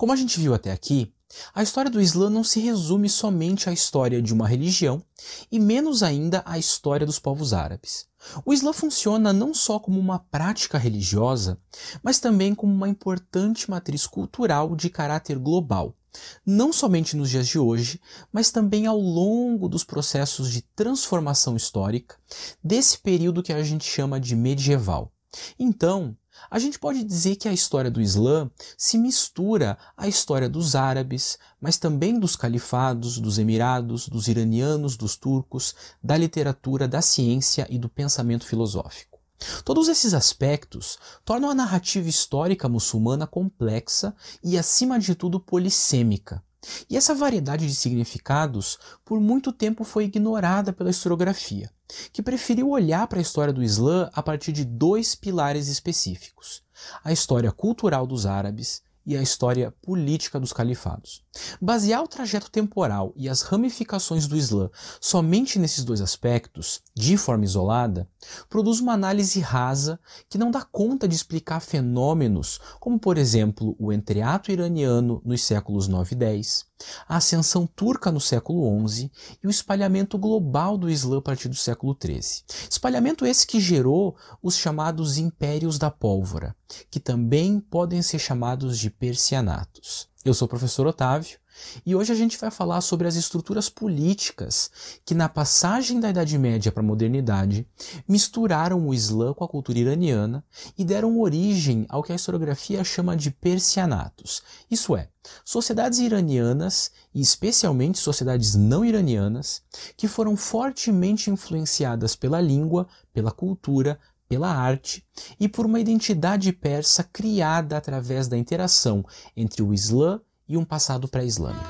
Como a gente viu até aqui, a história do Islã não se resume somente à história de uma religião e menos ainda à história dos povos árabes. O Islã funciona não só como uma prática religiosa, mas também como uma importante matriz cultural de caráter global, não somente nos dias de hoje, mas também ao longo dos processos de transformação histórica desse período que a gente chama de medieval. Então, a gente pode dizer que a história do Islã se mistura à história dos árabes, mas também dos califados, dos emirados, dos iranianos, dos turcos, da literatura, da ciência e do pensamento filosófico. Todos esses aspectos tornam a narrativa histórica muçulmana complexa e, acima de tudo, polissêmica. E essa variedade de significados por muito tempo foi ignorada pela historiografia que preferiu olhar para a história do Islã a partir de dois pilares específicos: a história cultural dos árabes e a história política dos califados. Basear o trajeto temporal e as ramificações do Islã somente nesses dois aspectos, de forma isolada, produz uma análise rasa que não dá conta de explicar fenômenos como, por exemplo, o entreato iraniano nos séculos 9 e 10, a ascensão turca no século XI e o espalhamento global do Islã a partir do século XIII. Espalhamento esse que gerou os chamados Impérios da Pólvora, que também podem ser chamados de Persianatos. Eu sou o professor Otávio e hoje a gente vai falar sobre as estruturas políticas que, na passagem da Idade Média para a modernidade, misturaram o Islã com a cultura iraniana e deram origem ao que a historiografia chama de persianatos, isso é, sociedades iranianas e especialmente sociedades não iranianas que foram fortemente influenciadas pela língua, pela cultura, pela arte e por uma identidade persa criada através da interação entre o Islã e um passado pré-islâmico.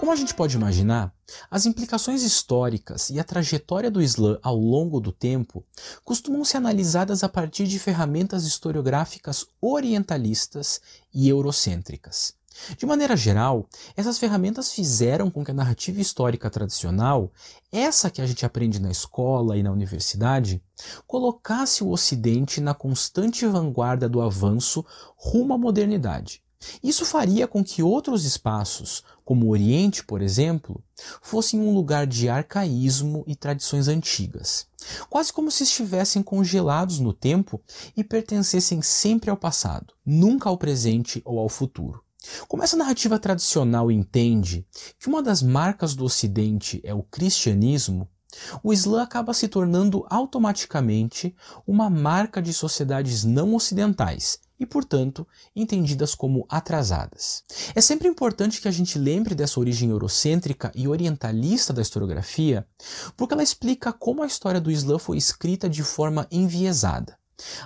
Como a gente pode imaginar, as implicações históricas e a trajetória do Islã ao longo do tempo costumam ser analisadas a partir de ferramentas historiográficas orientalistas e eurocêntricas. De maneira geral, essas ferramentas fizeram com que a narrativa histórica tradicional, essa que a gente aprende na escola e na universidade, colocasse o Ocidente na constante vanguarda do avanço rumo à modernidade. Isso faria com que outros espaços, como o Oriente, por exemplo, fossem um lugar de arcaísmo e tradições antigas, quase como se estivessem congelados no tempo e pertencessem sempre ao passado, nunca ao presente ou ao futuro. Como essa narrativa tradicional entende que uma das marcas do Ocidente é o cristianismo, o Islã acaba se tornando automaticamente uma marca de sociedades não ocidentais e, portanto, entendidas como atrasadas. É sempre importante que a gente lembre dessa origem eurocêntrica e orientalista da historiografia, porque ela explica como a história do Islã foi escrita de forma enviesada.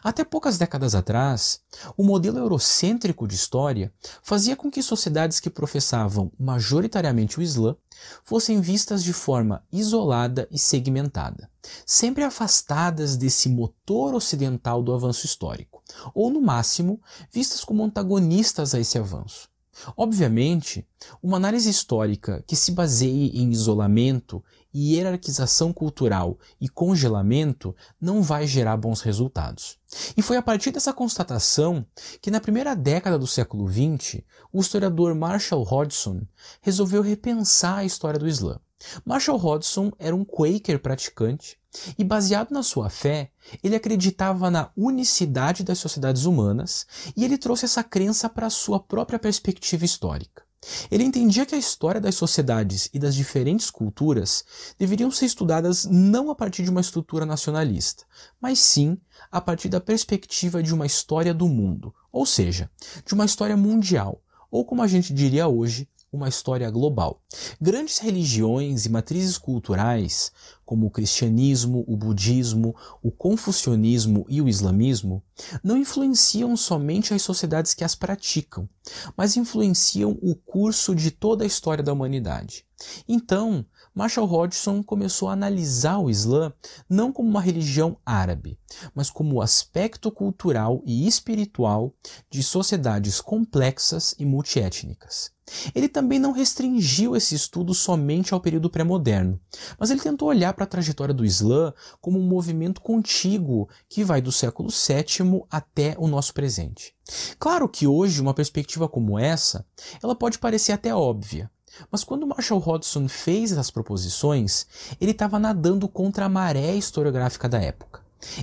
Até poucas décadas atrás, o modelo eurocêntrico de história fazia com que sociedades que professavam majoritariamente o Islã fossem vistas de forma isolada e segmentada, sempre afastadas desse motor ocidental do avanço histórico, ou no máximo, vistas como antagonistas a esse avanço. Obviamente, uma análise histórica que se baseie em isolamento e hierarquização cultural e congelamento não vai gerar bons resultados. E foi a partir dessa constatação que, na primeira década do século XX, o historiador Marshall Hodgson resolveu repensar a história do Islã. Marshall Hodgson era um Quaker praticante e, baseado na sua fé, ele acreditava na unicidade das sociedades humanas e ele trouxe essa crença para a sua própria perspectiva histórica. Ele entendia que a história das sociedades e das diferentes culturas deveriam ser estudadas não a partir de uma estrutura nacionalista, mas sim a partir da perspectiva de uma história do mundo, ou seja, de uma história mundial, ou como a gente diria hoje, uma história global. Grandes religiões e matrizes culturais, como o cristianismo, o budismo, o confucionismo e o islamismo, não influenciam somente as sociedades que as praticam, mas influenciam o curso de toda a história da humanidade. Então, Marshall Hodgson começou a analisar o Islã não como uma religião árabe, mas como o aspecto cultural e espiritual de sociedades complexas e multiétnicas. Ele também não restringiu esse estudo somente ao período pré-moderno, mas ele tentou olhar para a trajetória do Islã como um movimento contíguo que vai do século VII até o nosso presente. Claro que hoje uma perspectiva como essa, ela pode parecer até óbvia, mas quando Marshall Hodgson fez essas proposições, ele estava nadando contra a maré historiográfica da época.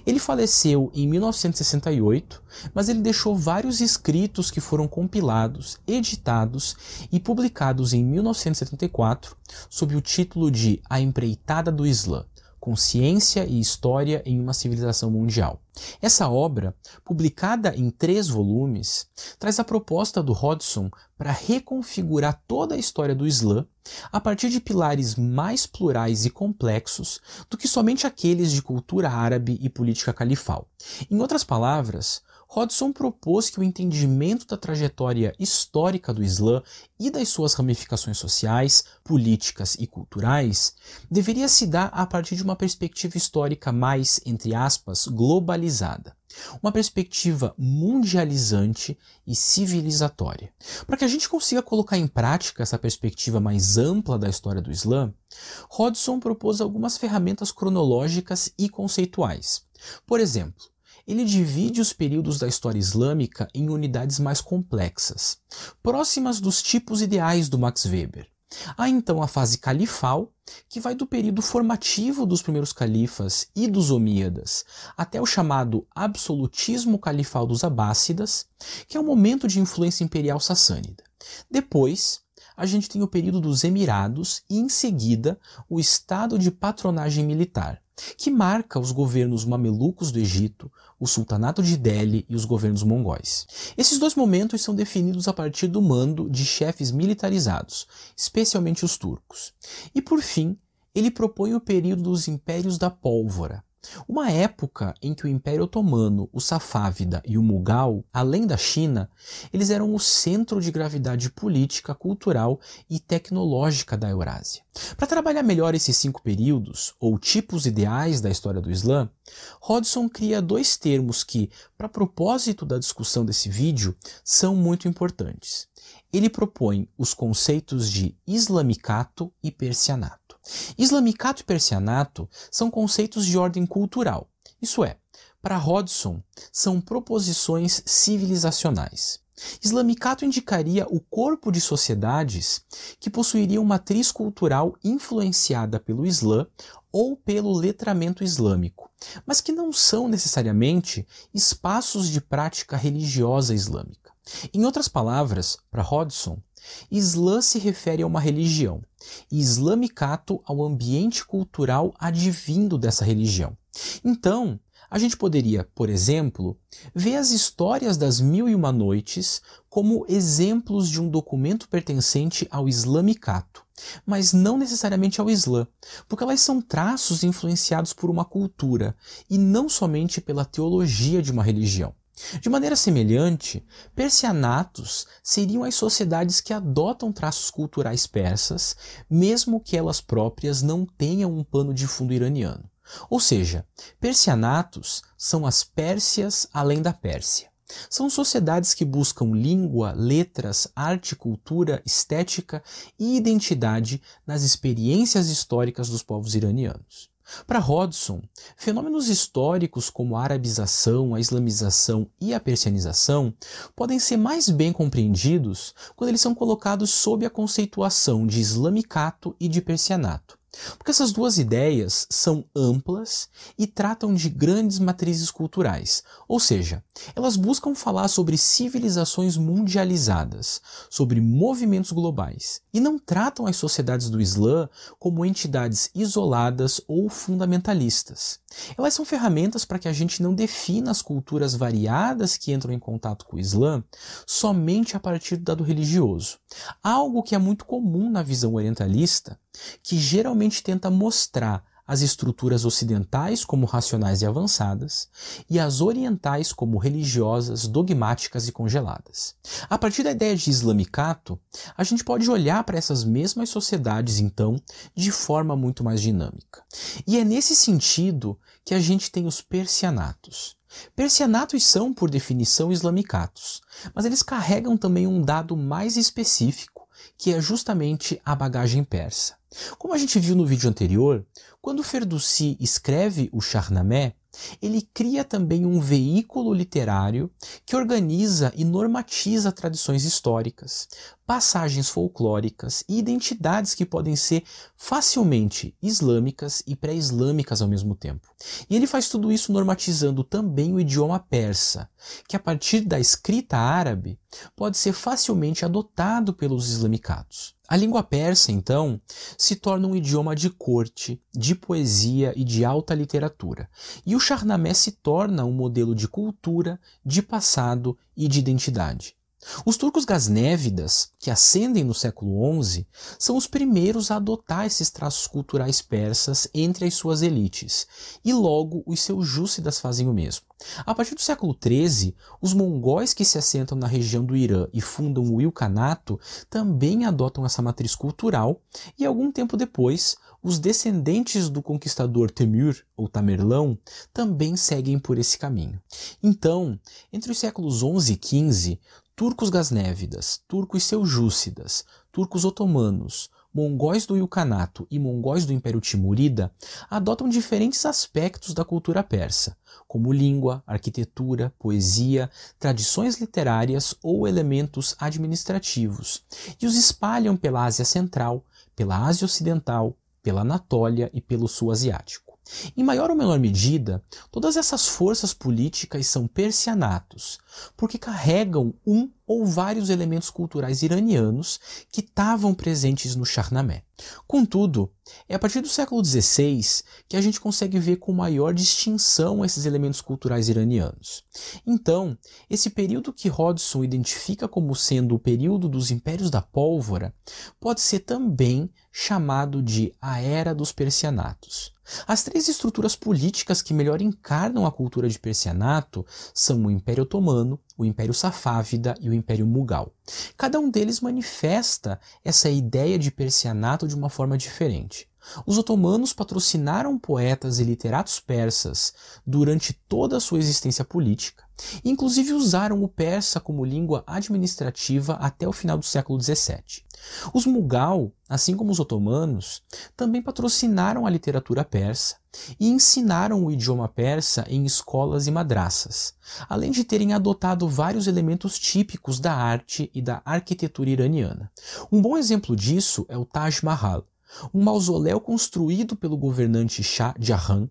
Ele faleceu em 1968, mas ele deixou vários escritos que foram compilados, editados e publicados em 1974 sob o título de A Empreitada do Islã consciência e história em uma civilização mundial. Essa obra, publicada em três volumes, traz a proposta do Hodgson para reconfigurar toda a história do Islã a partir de pilares mais plurais e complexos do que somente aqueles de cultura árabe e política califal. Em outras palavras, Hodson propôs que o entendimento da trajetória histórica do Islã e das suas ramificações sociais, políticas e culturais deveria se dar a partir de uma perspectiva histórica mais, entre aspas, globalizada. Uma perspectiva mundializante e civilizatória. Para que a gente consiga colocar em prática essa perspectiva mais ampla da história do Islã, Hodson propôs algumas ferramentas cronológicas e conceituais. Por exemplo, ele divide os períodos da história islâmica em unidades mais complexas, próximas dos tipos ideais do Max Weber. Há então a fase califal, que vai do período formativo dos primeiros califas e dos omíadas até o chamado absolutismo califal dos abássidas, que é o momento de influência imperial sassânida. Depois, a gente tem o período dos emirados e, em seguida, o estado de patronagem militar, que marca os governos mamelucos do Egito, o Sultanato de Delhi e os governos mongóis. Esses dois momentos são definidos a partir do mando de chefes militarizados, especialmente os turcos. E por fim, ele propõe o período dos Impérios da Pólvora, uma época em que o Império Otomano, o Safávida e o Mughal, além da China, eles eram o centro de gravidade política, cultural e tecnológica da Eurásia. Para trabalhar melhor esses cinco períodos, ou tipos ideais da história do Islã, Hodgson cria dois termos que, para propósito da discussão desse vídeo, são muito importantes. Ele propõe os conceitos de islamicato e persianato. Islamicato e persianato são conceitos de ordem cultural, isso é, para Hodgson, são proposições civilizacionais. Islamicato indicaria o corpo de sociedades que possuiriam matriz cultural influenciada pelo Islã ou pelo letramento islâmico, mas que não são necessariamente espaços de prática religiosa islâmica. Em outras palavras, para Hodgson, Islã se refere a uma religião, e islamicato ao é ambiente cultural advindo dessa religião. Então, a gente poderia, por exemplo, ver as histórias das Mil e Uma Noites como exemplos de um documento pertencente ao islamicato, mas não necessariamente ao Islã, porque elas são traços influenciados por uma cultura e não somente pela teologia de uma religião. De maneira semelhante, persianatos seriam as sociedades que adotam traços culturais persas, mesmo que elas próprias não tenham um pano de fundo iraniano. Ou seja, persianatos são as Pérsias além da Pérsia. São sociedades que buscam língua, letras, arte, cultura, estética e identidade nas experiências históricas dos povos iranianos. Para Hodgson, fenômenos históricos como a arabização, a islamização e a persianização podem ser mais bem compreendidos quando eles são colocados sob a conceituação de islamicato e de persianato porque essas duas ideias são amplas e tratam de grandes matrizes culturais, ou seja, elas buscam falar sobre civilizações mundializadas, sobre movimentos globais, e não tratam as sociedades do Islã como entidades isoladas ou fundamentalistas. Elas são ferramentas para que a gente não defina as culturas variadas que entram em contato com o Islã somente a partir do dado religioso, algo que é muito comum na visão orientalista que geralmente tenta mostrar as estruturas ocidentais como racionais e avançadas e as orientais como religiosas, dogmáticas e congeladas. A partir da ideia de islamicato, a gente pode olhar para essas mesmas sociedades, então, de forma muito mais dinâmica. E é nesse sentido que a gente tem os persianatos. Persianatos são, por definição, islamicatos, mas eles carregam também um dado mais específico, que é justamente a bagagem persa. Como a gente viu no vídeo anterior, quando Ferdusi escreve o Charnamé, ele cria também um veículo literário que organiza e normatiza tradições históricas, passagens folclóricas e identidades que podem ser facilmente islâmicas e pré-islâmicas ao mesmo tempo. E ele faz tudo isso normatizando também o idioma persa, que a partir da escrita árabe pode ser facilmente adotado pelos islamicados. A língua persa, então, se torna um idioma de corte, de poesia e de alta literatura, e o Shahnameh se torna um modelo de cultura, de passado e de identidade. Os turcos gasnévidas, que ascendem no século XI, são os primeiros a adotar esses traços culturais persas entre as suas elites, e logo os seus júcidas fazem o mesmo. A partir do século XIII, os mongóis que se assentam na região do Irã e fundam o Ilkhanato também adotam essa matriz cultural, e algum tempo depois, os descendentes do conquistador Temur ou Tamerlão, também seguem por esse caminho. Então, entre os séculos XI e XV, turcos gasnévidas, turcos seljúcidas, turcos otomanos, mongóis do Ilkhanato e mongóis do Império Timurida adotam diferentes aspectos da cultura persa, como língua, arquitetura, poesia, tradições literárias ou elementos administrativos, e os espalham pela Ásia Central, pela Ásia Ocidental, pela Anatólia e pelo Sul Asiático. Em maior ou menor medida, todas essas forças políticas são persianatos, porque carregam um ou vários elementos culturais iranianos que estavam presentes no Shahnameh. Contudo, é a partir do século XVI que a gente consegue ver com maior distinção esses elementos culturais iranianos. Então, esse período que Rodson identifica como sendo o período dos Impérios da Pólvora pode ser também chamado de a Era dos Persianatos. As três estruturas políticas que melhor encarnam a cultura de Persianato são o Império Otomano, Romano, o Império Safávida e o Império Mughal. Cada um deles manifesta essa ideia de persianato de uma forma diferente. Os otomanos patrocinaram poetas e literatos persas durante toda a sua existência política, e inclusive usaram o persa como língua administrativa até o final do século XVII. Os Mughal, assim como os otomanos, também patrocinaram a literatura persa e ensinaram o idioma persa em escolas e madraças, além de terem adotado vários elementos típicos da arte e da arquitetura iraniana. Um bom exemplo disso é o Taj Mahal, um mausoléu construído pelo governante Shah Jahan,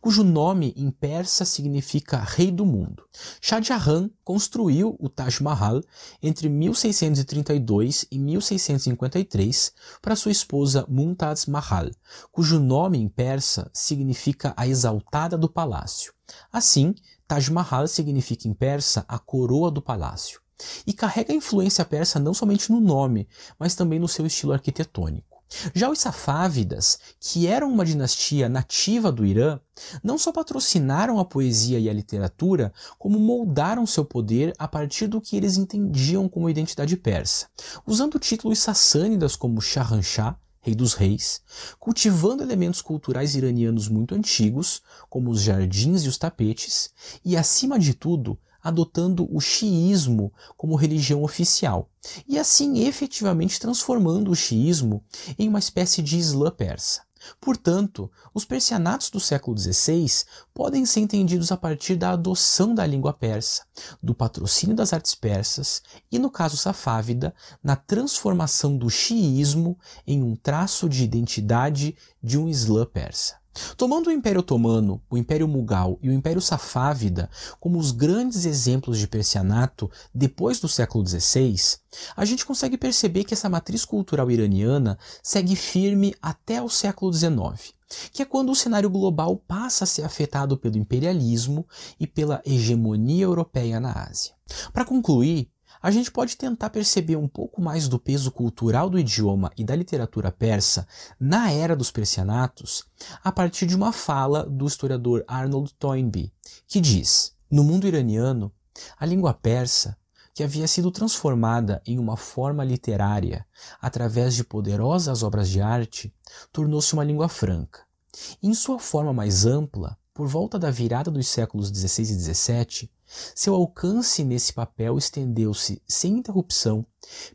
cujo nome em persa significa Rei do Mundo. Shah Jahan construiu o Taj Mahal entre 1632 e 1653 para sua esposa Mumtaz Mahal, cujo nome em persa significa a exaltada do palácio. Assim, Taj Mahal significa em persa a coroa do palácio. E carrega a influência persa não somente no nome, mas também no seu estilo arquitetônico. Já os safávidas, que eram uma dinastia nativa do Irã, não só patrocinaram a poesia e a literatura, como moldaram seu poder a partir do que eles entendiam como identidade persa, usando títulos sassânidas como Shahanshah, rei dos reis, cultivando elementos culturais iranianos muito antigos, como os jardins e os tapetes, e acima de tudo, adotando o xiismo como religião oficial, e assim efetivamente transformando o xiismo em uma espécie de Islã persa. Portanto, os persianatos do século XVI podem ser entendidos a partir da adoção da língua persa, do patrocínio das artes persas e, no caso safávida, na transformação do xiismo em um traço de identidade de um islã persa. Tomando o Império Otomano, o Império Mughal e o Império Safávida como os grandes exemplos de persianato depois do século XVI, a gente consegue perceber que essa matriz cultural iraniana segue firme até o século XIX, que é quando o cenário global passa a ser afetado pelo imperialismo e pela hegemonia europeia na Ásia. Para concluir, a gente pode tentar perceber um pouco mais do peso cultural do idioma e da literatura persa na era dos persianatos a partir de uma fala do historiador Arnold Toynbee, que diz: No mundo iraniano, a língua persa, que havia sido transformada em uma forma literária através de poderosas obras de arte, tornou-se uma língua franca. Em sua forma mais ampla, por volta da virada dos séculos 16 e 17, seu alcance nesse papel estendeu-se sem interrupção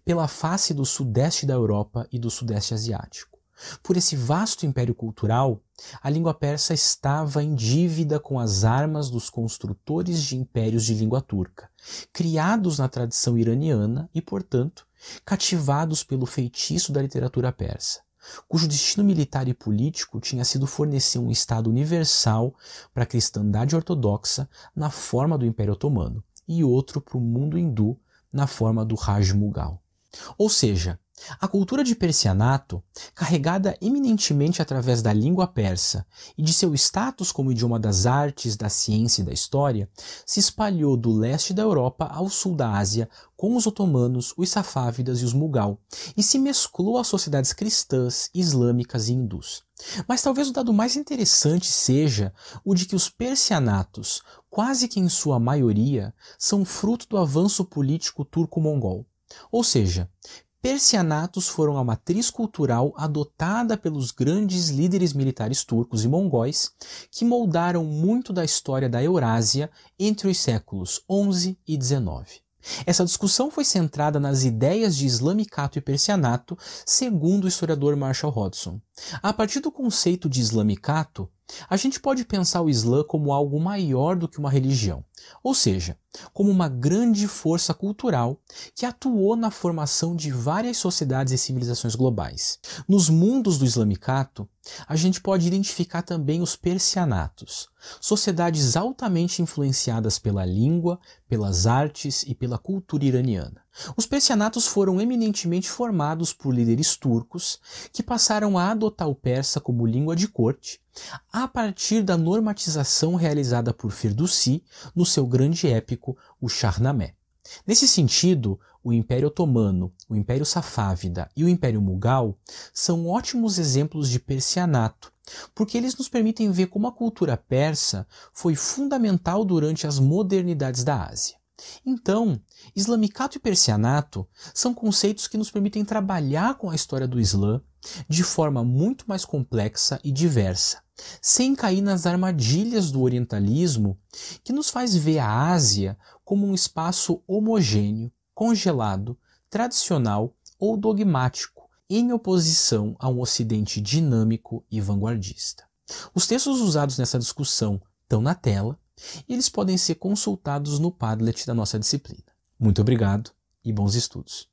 pela face do sudeste da Europa e do sudeste asiático. Por esse vasto império cultural, a língua persa estava em dívida com as armas dos construtores de impérios de língua turca, criados na tradição iraniana e, portanto, cativados pelo feitiço da literatura persa cujo destino militar e político tinha sido fornecer um Estado universal para a cristandade ortodoxa na forma do Império Otomano e outro para o mundo hindu na forma do Raj Mughal. Ou seja, a cultura de Persianato, carregada eminentemente através da língua persa e de seu status como idioma das artes, da ciência e da história, se espalhou do leste da Europa ao sul da Ásia com os otomanos, os safávidas e os mugal, e se mesclou às sociedades cristãs, islâmicas e hindus. Mas talvez o dado mais interessante seja o de que os persianatos, quase que em sua maioria, são fruto do avanço político turco-mongol. Ou seja, persianatos foram a matriz cultural adotada pelos grandes líderes militares turcos e mongóis, que moldaram muito da história da Eurásia entre os séculos XI e XIX. Essa discussão foi centrada nas ideias de islamicato e persianato, segundo o historiador Marshall Hodgson. A partir do conceito de islamicato, a gente pode pensar o Islã como algo maior do que uma religião, ou seja, como uma grande força cultural que atuou na formação de várias sociedades e civilizações globais. Nos mundos do islamicato, a gente pode identificar também os persianatos, sociedades altamente influenciadas pela língua, pelas artes e pela cultura iraniana. Os persianatos foram eminentemente formados por líderes turcos que passaram a adotar o persa como língua de corte a partir da normatização realizada por Firdusi no seu grande épico, o Shahnameh. Nesse sentido, o Império Otomano, o Império Safávida e o Império Mughal são ótimos exemplos de persianato, porque eles nos permitem ver como a cultura persa foi fundamental durante as modernidades da Ásia. Então, islamicato e persianato são conceitos que nos permitem trabalhar com a história do Islã de forma muito mais complexa e diversa, sem cair nas armadilhas do orientalismo que nos faz ver a Ásia como um espaço homogêneo, congelado, tradicional ou dogmático, em oposição a um ocidente dinâmico e vanguardista. Os textos usados nessa discussão estão na tela e eles podem ser consultados no Padlet da nossa disciplina. Muito obrigado e bons estudos!